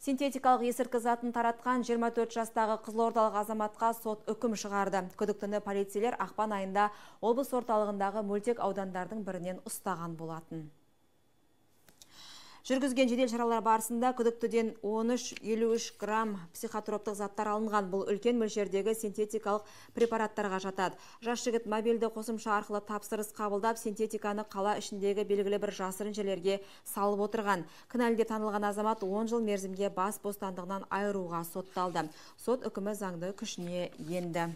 синтетикалық есірткі затын таратқан 24 жастағы қызылордалық азаматқа сот үкім шығарды күдіктіні полицейлер ақпан айында облыс орталығындағы мөлтек аудандардың бірінен ұстаған болатын жүргізген жедел шаралар барысында күдіктіден 13-53 грамм психотроптық заттар алынған бұл үлкен мөлшердегі синтетикалық препараттарға жатады жас жігіт мобильді қосымша арқылы тапсырыс қабылдап синтетиканы қала ішіндегі белгілі бір жасырын жерлерге салып отырған кінәлі деп танылған азамат 10 жыл мерзімге бас бостандығынан айыруға сотталды сот үкімі заңды күшіне енді